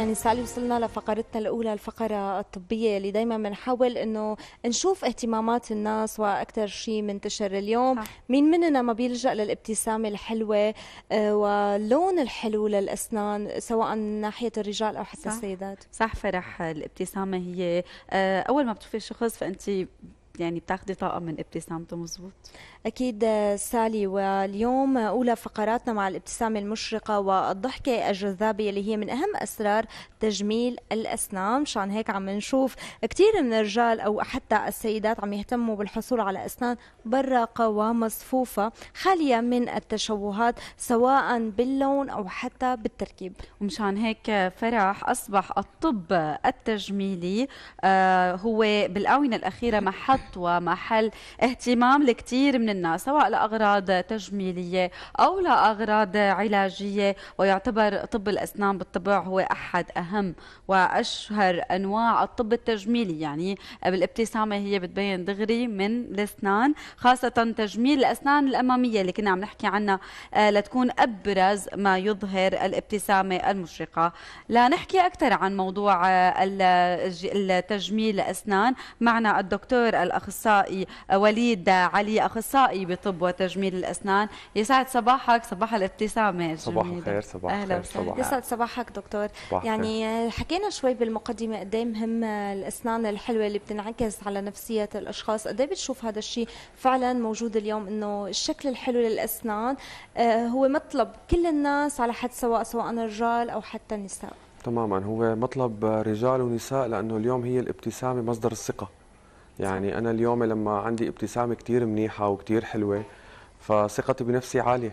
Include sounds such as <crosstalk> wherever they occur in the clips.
يعني سالي وصلنا لفقرتنا الاولى الفقره الطبيه اللي دائما بنحاول انه نشوف اهتمامات الناس واكثر شيء منتشر اليوم صح. مين مننا ما بيلجا للابتسامه الحلوه آه، واللون الحلو للاسنان سواء من ناحيه الرجال او حتى صح. السيدات صح فرح الابتسامه هي آه، اول ما بتشوفي شخص فانت يعني بتاخدي طاقة من ابتسامته مزبوط أكيد آه، سالي واليوم أولى فقراتنا مع الابتسامة المشرقة والضحكة الجذابة اللي هي من أهم أسرار تجميل الأسنان مشان هيك عم نشوف كثير من الرجال أو حتى السيدات عم يهتموا بالحصول على أسنان براقة ومصفوفة خالية من التشوهات سواء باللون أو حتى بالتركيب ومشان هيك فرح أصبح الطب التجميلي آه، هو بالآونة الأخيرة محط ومحل اهتمام لكثير من الناس سواء لأغراض تجميلية أو لأغراض علاجية ويعتبر طب الأسنان بالطبع هو أحد أهم وأشهر أنواع الطب التجميلي يعني بالابتسامة هي بتبين دغري من الأسنان خاصة تجميل الأسنان الأمامية اللي كنا عم نحكي عنها آه، لتكون أبرز ما يظهر الابتسامة المشرقة لنحكي أكثر عن موضوع آه، التجميل الأسنان معنا الدكتور الأخير. الاخصائي وليد علي اخصائي بطب وتجميل الاسنان يسعد صباحك صباح الابتسامه صباح الخير صباح اهلا وسهلا يسعد صباحك دكتور صباح يعني خير. آه، حكينا شوي بالمقدمه قد ايه مهم آه، الاسنان الحلوه اللي بتنعكس على نفسيه الاشخاص قد ايه بتشوف هذا الشيء فعلا موجود اليوم انه الشكل الحلو للاسنان آه، هو مطلب كل الناس على حد سواء سواء الرجال او حتى النساء تماما هو مطلب رجال ونساء لانه اليوم هي الابتسامه مصدر الثقه يعني أنا اليوم لما عندي ابتسامة كثير منيحة وكثير حلوة فثقتي بنفسي عالية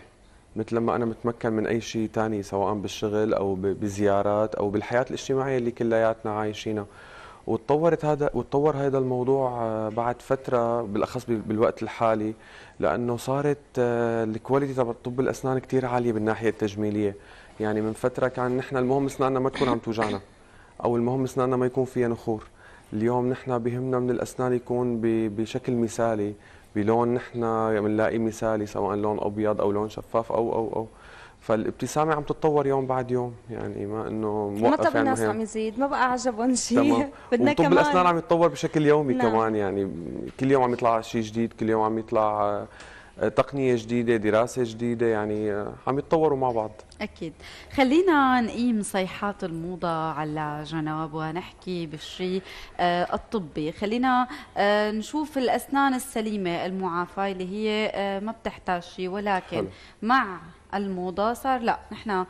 مثل لما أنا متمكن من أي شيء ثاني سواء بالشغل أو بزيارات أو بالحياة الاجتماعية اللي كلياتنا عايشينها وتطورت هذا وتطور هذا الموضوع آه، بعد فتره بالاخص بالوقت الحالي لانه صارت آه، الكواليتي تبع طب الاسنان كثير عاليه بالناحيه التجميليه يعني من فتره كان نحن المهم اسناننا ما تكون عم توجعنا او المهم اسناننا ما يكون فيها نخور اليوم نحن بهمنا من الاسنان يكون بشكل مثالي بلون نحن بنلاقيه مثالي سواء لون ابيض او لون شفاف او او او فالابتسامه عم تتطور يوم بعد يوم يعني ما انه موقف ما يعني الناس عم يزيد ما بقى عجبهم شيء <laughs> بدنا كمان الاسنان عم يتطور بشكل يومي نعم. كمان يعني كل يوم عم يطلع شيء جديد كل يوم عم يطلع تقنيه جديده دراسه جديده يعني آه، عم يتطوروا مع بعض اكيد خلينا نقيم صيحات الموضه على جنب ونحكي بالشيء آه، الطبي خلينا آه، نشوف الاسنان السليمه المعافاه اللي هي ما بتحتاج شيء ولكن حلو. مع الموضه صار لا نحن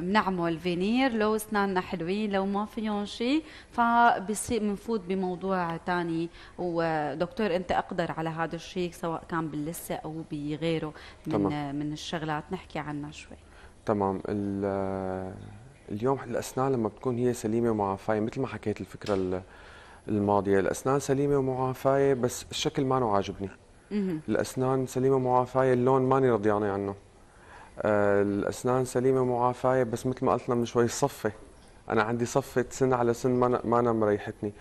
بنعمل آه، فينير لو اسناننا حلوين لو ما فيهم شيء فبصير بنفوت بموضوع ثاني ودكتور انت اقدر على هذا الشيء سواء كان باللسه او بغيره من تمام. من الشغلات نحكي عنها شوي تمام اليوم الاسنان لما بتكون هي سليمه ومعافيه مثل ما حكيت الفكره الماضيه الاسنان سليمه ومعافيه بس الشكل ما عاجبني الاسنان سليمه ومعافيه اللون ماني رضيانه عنه الاسنان سليمه معافيه بس مثل ما قلت لنا من شوي صفه انا عندي صفه سن على سن ما ما أنا مريحتني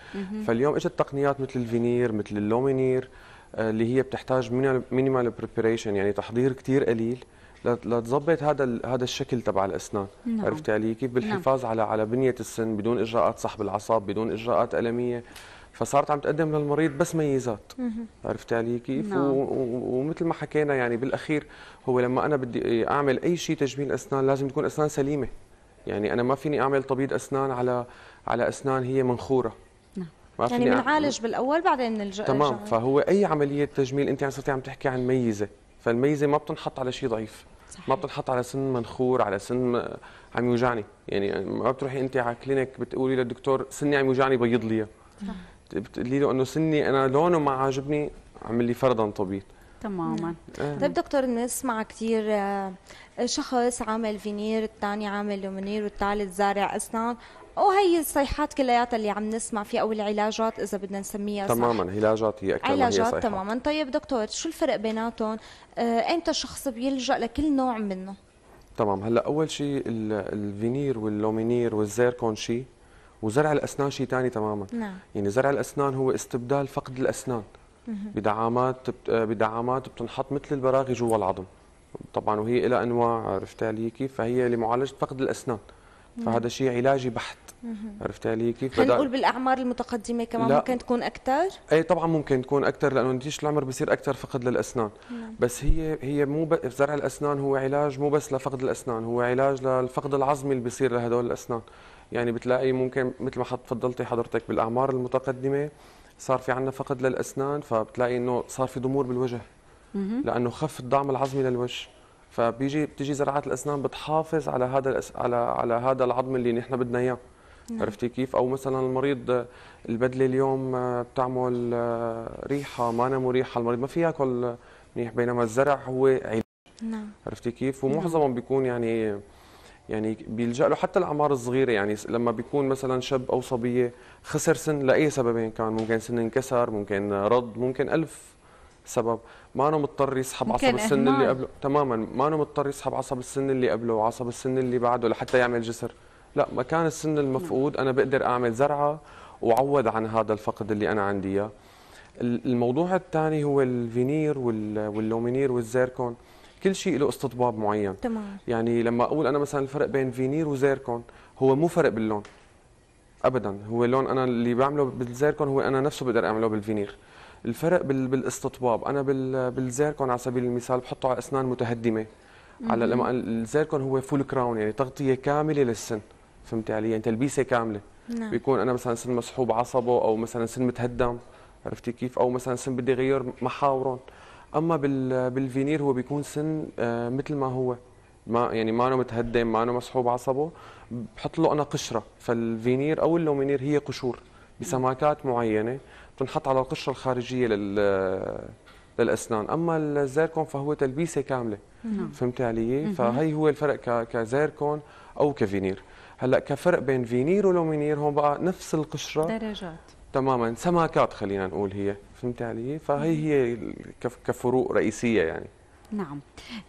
فاليوم اجت تقنيات مثل الفينير مثل اللومينير آه، اللي هي بتحتاج مينيمال بريبريشن يعني تحضير كثير قليل لتظبط هذا هذا الشكل تبع الاسنان نعم. عرفتي علي كيف نعم. بالحفاظ نعم. على على بنيه السن بدون اجراءات سحب العصاب بدون اجراءات الميه فصارت عم تقدم للمريض بس ميزات عرفتي علي كيف نعم. ومثل ما حكينا يعني بالاخير هو لما انا بدي اعمل اي شيء تجميل اسنان لازم تكون اسنان سليمه يعني انا ما فيني اعمل طبيب اسنان على على اسنان هي منخوره نعم. ما يعني بنعالج بالاول بعدين نلجا تمام الجعل. فهو اي عمليه تجميل انت عم صرتي عم تحكي عن ميزه فالميزه ما بتنحط على شيء ضعيف صحيح. ما بتنحط على سن منخور على سن عم يوجعني يعني ما بتروحي انت على كلينك بتقولي للدكتور سني عم يوجعني بيض لي بتقولي له انه سني انا لونه ما عاجبني عمل لي فرضا طبيب تماما آه. طيب دكتور نسمع كثير آه، شخص عامل فينير الثاني عامل لومينير والثالث زارع اسنان وهي الصيحات كلياتها اللي عم نسمع فيها او العلاجات اذا بدنا نسميها صح تماما علاجات هي اكثر علاجات هي صيحات. تماما طيب دكتور شو الفرق بيناتهم آه امتى الشخص بيلجا لكل نوع منه تمام هلا اول شيء الفينير واللومينير والزيركون شيء وزرع الاسنان شيء ثاني تماما نعم. يعني زرع الاسنان هو استبدال فقد الاسنان بدعامات بدعامات بتنحط مثل البراغي جوا العظم طبعا وهي لها انواع عرفت علي كيف فهي لمعالجه فقد الاسنان فهذا شيء علاجي بحت عرفت علي كيف خلينا نقول بالاعمار المتقدمه كمان لا. ممكن تكون اكثر اي طبعا ممكن تكون اكثر لانه نتيجه العمر بصير اكثر فقد للاسنان نعم. بس هي هي مو ب... زرع الاسنان هو علاج مو بس لفقد الاسنان هو علاج للفقد العظمي اللي بصير لهدول الاسنان يعني بتلاقي ممكن مثل ما تفضلتي حضرتك بالاعمار المتقدمه صار في عندنا فقد للاسنان فبتلاقي انه صار في ضمور بالوجه لانه خف الدعم العظمي للوجه فبيجي بتيجي زراعات الاسنان بتحافظ على هذا الأس... على على هذا العظم اللي نحن بدنا اياه نعم. عرفتي كيف او مثلا المريض البدله اليوم آه، بتعمل آه، ريحه ما أنا مريحه المريض ما في ياكل منيح بينما الزرع هو علاج نعم عرفتي كيف نعم. ومعظمهم بيكون يعني يعني بيلجا له حتى الاعمار الصغيره يعني لما بيكون مثلا شاب او صبيه خسر سن لاي سببين كان ممكن سن انكسر ممكن رض ممكن ألف سبب ما أنا مضطر يسحب عصب السن اللي قبله تماما ما أنا مضطر يسحب عصب السن اللي قبله وعصب السن اللي بعده لحتى يعمل جسر لا مكان السن المفقود نعم. انا بقدر اعمل زرعه وعوض عن هذا الفقد اللي انا عندي اياه الموضوع الثاني هو الفينير واللومينير والزيركون كل شيء له استطباب معين تمام يعني لما اقول انا مثلا الفرق بين فينير وزيركون هو مو فرق باللون ابدا هو لون انا اللي بعمله بالزيركون هو انا نفسه بقدر اعمله بالفينير الفرق بالاستطباب انا بالزيركون على سبيل المثال بحطه على اسنان متهدمه على لما الزيركون هو فول كراون يعني تغطيه كامله للسن فهمتي علي يعني تلبيسه كامله نعم. بيكون انا مثلا سن مسحوب عصبه او مثلا سن متهدم عرفتي كيف او مثلا سن بدي اغير محاورهم اما بالفينير هو بيكون سن آه، مثل ما هو ما يعني ما متهدم ما مصحوب مسحوب عصبه بحط له انا قشره فالفينير او اللومينير هي قشور بسماكات معينه بتنحط على القشره الخارجيه لل للاسنان اما الزيركون فهو تلبيسه كامله نعم. فهمتي علي فهي هو الفرق كزيركون او كفينير هلا كفرق بين فينير ولومينير هون بقى نفس القشره درجات تماما سماكات خلينا نقول هي فهمت علي فهي هي كفروق رئيسيه يعني نعم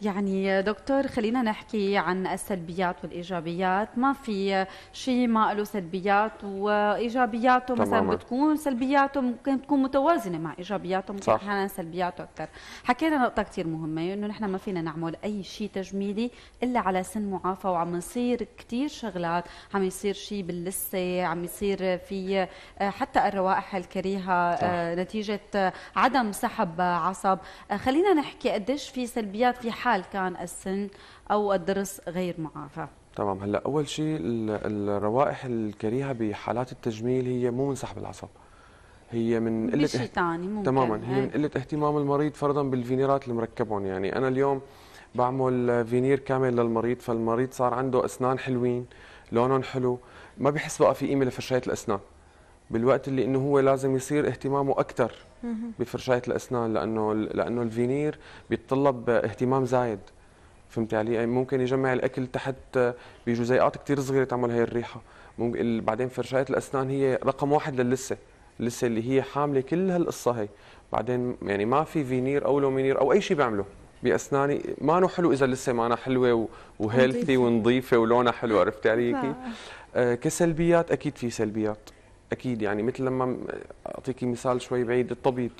يعني دكتور خلينا نحكي عن السلبيات والإيجابيات ما في شيء ما له سلبيات وإيجابياته مثلا بتكون سلبياته ممكن تكون متوازنة مع إيجابياته ممكن أحيانا سلبياته أكثر حكينا نقطة كثير مهمة إنه نحن ما فينا نعمل أي شيء تجميلي إلا على سن معافى وعم يصير كثير شغلات عم يصير شيء باللسة عم يصير في آه، حتى الروائح الكريهة آه، صح. نتيجة آه، عدم سحب عصب خلينا نحكي قديش في سلبيات في حال كان السن او الدرس غير معافى تمام هلا اول شيء الروائح الكريهه بحالات التجميل هي مو من سحب العصب هي من قله شيء ثاني ممكن تماما هي من قله اهتمام المريض فرضا بالفينيرات اللي مركبهم يعني انا اليوم بعمل فينير كامل للمريض فالمريض صار عنده اسنان حلوين لونهم حلو ما بحس بقى في قيمه لفرشايه الاسنان بالوقت اللي انه هو لازم يصير اهتمامه اكثر بفرشايه الاسنان لانه لانه الفينير بيتطلب اهتمام زايد فهمت علي يعني ممكن يجمع الاكل تحت بجزيئات كثير صغيره تعمل هي الريحه ممكن بعدين فرشايه الاسنان هي رقم واحد للسه اللسه اللي هي حامله كل هالقصه هي بعدين يعني ما في فينير او لومينير او اي شيء بعمله باسناني ما نو حلو اذا لسه ما أنا حلوه وهيلثي ونظيفه ولونها حلو عرفتي علي آه كسلبيات اكيد في سلبيات اكيد يعني مثل لما اعطيكي مثال شوي بعيد الطبيب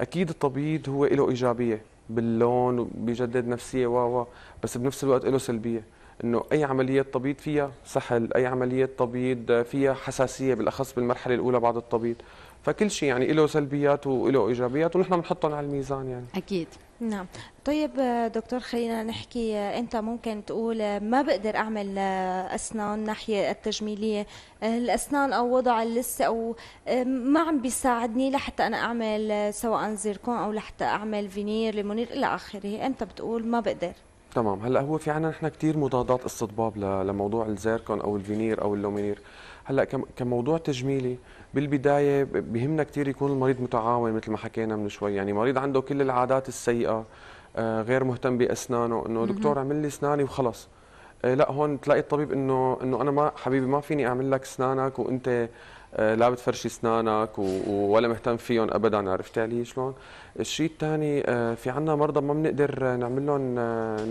اكيد الطبيب هو له ايجابيه باللون وبيجدد نفسيه و و بس بنفس الوقت له سلبيه انه اي عمليه تبييض فيها سحل اي عمليه تبييض فيها حساسيه بالاخص بالمرحله الاولى بعد التبييض فكل شيء يعني له سلبيات وله ايجابيات ونحن بنحطهم على الميزان يعني اكيد نعم طيب دكتور خلينا نحكي انت ممكن تقول ما بقدر اعمل آه، اسنان ناحيه التجميليه آه، الاسنان او وضع اللثه او آه، ما عم بيساعدني لحتى انا اعمل سواء زيركون او لحتى اعمل فينير لمنير الى اخره انت بتقول ما بقدر تمام هلا هو في عنا نحن كثير مضادات استطباب لموضوع الزيركون او الفينير او اللومينير هلا كموضوع تجميلي بالبدايه بهمنا كثير يكون المريض متعاون مثل ما حكينا من شوي يعني مريض عنده كل العادات السيئه آه، غير مهتم باسنانه انه دكتور اعمل لي اسناني وخلص آه، لا هون تلاقي الطبيب انه انه انا ما حبيبي ما فيني اعمل لك اسنانك وانت آه، لا بتفرشي اسنانك ولا مهتم فيهم ابدا عرفت علي شلون؟ الشيء الثاني في عنا مرضى ما بنقدر نعمل لهم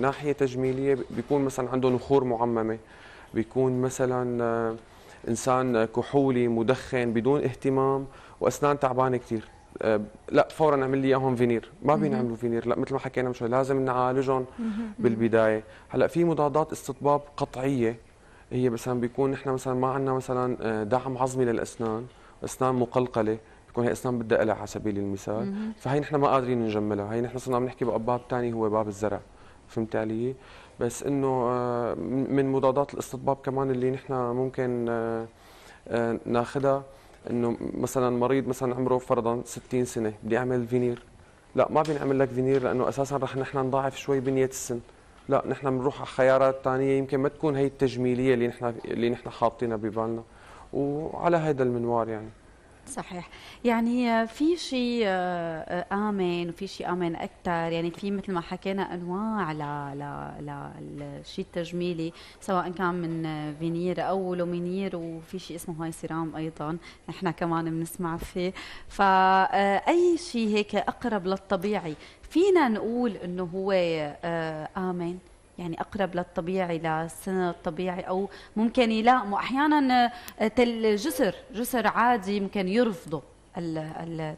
ناحيه تجميليه بيكون مثلا عنده نخور معممه بيكون مثلا انسان كحولي مدخن بدون اهتمام واسنان تعبانه كثير آه، لا فورا اعمل لي اياهم فينير ما بينعملوا فينير لا مثل ما حكينا مش لازم نعالجهم بالبدايه هلا في مضادات استطباب قطعيه هي مثلا بيكون نحن مثلا ما عندنا مثلا آه، دعم عظمي للاسنان اسنان مقلقله بتكون هي اسنان بدها قلع على سبيل المثال فهي نحن ما قادرين نجملها هي نحن صرنا عم نحكي باب ثاني هو باب الزرع فهمت علي بس انه آه، من مضادات الاستطباب كمان اللي نحن ممكن آه، آه، ناخذها انه مثلا مريض مثلا عمره فرضا 60 سنه بدي اعمل فينير لا ما بينعمل لك فينير لانه اساسا رح نحن نضاعف شوي بنيه السن لا نحن بنروح على خيارات ثانيه يمكن ما تكون هي التجميليه اللي نحن اللي نحن حاطينها ببالنا وعلى هذا المنوار يعني صحيح يعني في شيء آه، امن وفي شيء امن اكثر يعني في مثل ما حكينا انواع ل ل للشيء التجميلي سواء كان من فينير او لومينير وفي شيء اسمه هاي سيرام ايضا نحن كمان بنسمع فيه فاي آه، شيء هيك اقرب للطبيعي فينا نقول انه هو آه، امن يعني اقرب للطبيعي للسن الطبيعي او ممكن يلائموا احيانا آه، تل جسر جسر عادي ممكن يرفضه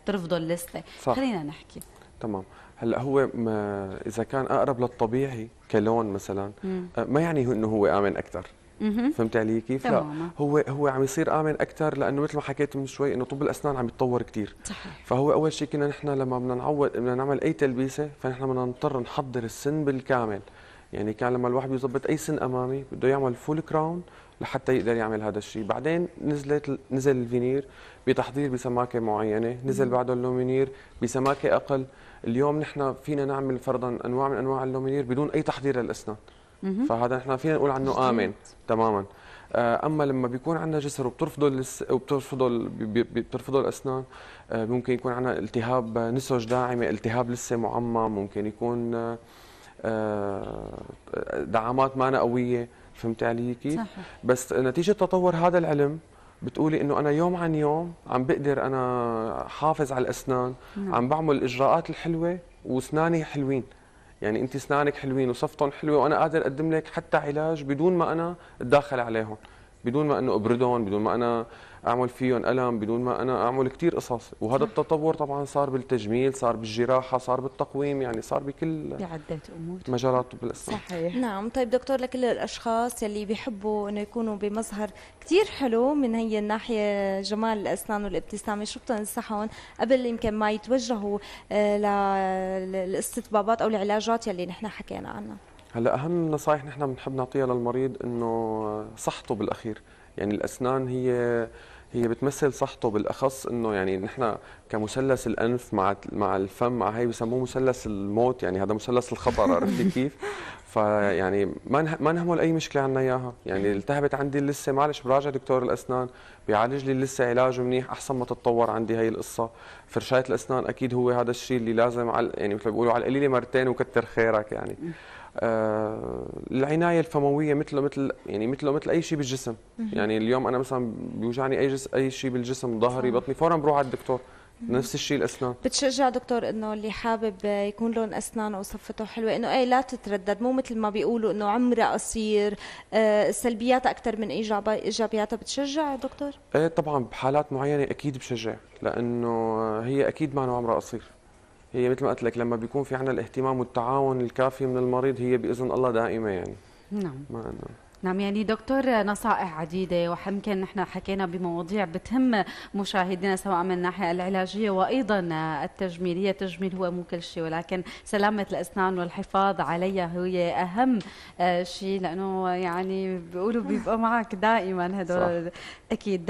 ترفضه اللثه خلينا نحكي تمام هلا هو ما اذا كان اقرب للطبيعي كلون مثلا مم. آه، ما يعني انه هو امن اكثر فهمت علي كيف؟ لا هو هو عم يصير امن اكثر لانه مثل ما حكيت من شوي انه طب الاسنان عم يتطور كثير فهو اول شيء كنا نحن لما بدنا نعود بدنا نعمل اي تلبيسه فنحن بدنا نضطر نحضر السن بالكامل يعني كان لما الواحد بيظبط اي سن امامي بده يعمل فول كراون لحتى يقدر يعمل هذا الشيء بعدين نزلت نزل الفينير بتحضير بسماكه معينه نزل بعده اللومينير بسماكه اقل اليوم نحن فينا نعمل فرضا انواع من انواع اللومينير بدون اي تحضير للاسنان فهذا نحن فينا نقول عنه امن تماما آه، اما لما بيكون عندنا جسر وبترفضه اللس... وبترفضه بترفضه الاسنان آه، ممكن يكون عندنا التهاب نسج داعمه التهاب لسه معمم ممكن يكون آه، آه، دعامات مانا قويه فهمت علي كيف بس نتيجه تطور هذا العلم بتقولي انه انا يوم عن يوم عم بقدر انا حافظ على الاسنان نعم. عم بعمل الاجراءات الحلوه واسناني حلوين يعني انت اسنانك حلوين وصفتهم حلوه وانا قادر اقدم لك حتى علاج بدون ما انا اتداخل عليهم بدون ما انه ابردهم بدون ما انا اعمل فيهم الم بدون ما انا اعمل كثير قصص وهذا التطور طبعا صار بالتجميل صار بالجراحه صار بالتقويم يعني صار بكل بعدة امور مجالات بالاسلام صحيح نعم طيب دكتور لكل الاشخاص يلي بيحبوا انه يكونوا بمظهر كثير حلو من هي الناحيه جمال الاسنان والابتسامه شو بتنصحهم قبل يمكن ما يتوجهوا آه، للاستطبابات او العلاجات يلي نحن حكينا عنها هلا اهم نصائح نحن بنحب نعطيها للمريض انه صحته بالاخير يعني الاسنان هي هي بتمثل صحته بالاخص انه يعني نحن كمثلث الانف مع مع الفم مع هي بسموه مثلث الموت يعني هذا مثلث الخطر عرفتي <laughs> كيف؟ فيعني ما ما نهمل اي مشكله عنا اياها، يعني التهبت عندي لسه معلش براجع دكتور الاسنان بيعالج لي لسه علاج منيح احسن ما تتطور عندي هي القصه، فرشايه الاسنان اكيد هو هذا الشيء اللي لازم على يعني مثل ما بيقولوا على القليله مرتين وكتر خيرك يعني آه، العنايه الفمويه مثله مثل يعني مثله مثل اي شيء بالجسم يعني اليوم انا مثلا بيوجعني اي جس اي شيء بالجسم ظهري بطني فورا بروح على الدكتور نفس الشيء الاسنان بتشجع دكتور انه اللي حابب يكون لون او وصفته حلوه انه اي لا تتردد مو مثل ما بيقولوا انه عمره قصير آه، سلبياتها اكثر من ايجابياتها بتشجع دكتور؟ ايه طبعا بحالات معينه اكيد بشجع لانه هي اكيد ما عمرها قصير هي مثل ما قلت لك لما بيكون في عنا الاهتمام والتعاون الكافي من المريض هي باذن الله دائمه يعني نعم ما نعم يعني دكتور نصائح عديدة ويمكن نحن حكينا بمواضيع بتهم مشاهدينا سواء من الناحية العلاجية وأيضا التجميلية التجميل هو مو كل شيء ولكن سلامة الأسنان والحفاظ عليها هي أهم شيء لأنه يعني بيقولوا بيبقوا معك دائما هدول أكيد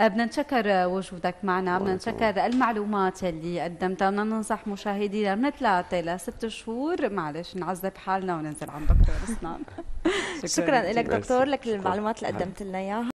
بدنا نشكر وجودك معنا بدنا نشكر المعلومات اللي قدمتها بدنا ننصح مشاهدينا من ثلاثة لست شهور معلش نعذب حالنا وننزل عند دكتور أسنان <laughs> شكرا, شكرا لك دكتور دكتور لك المعلومات اللي قدمت لنا اياها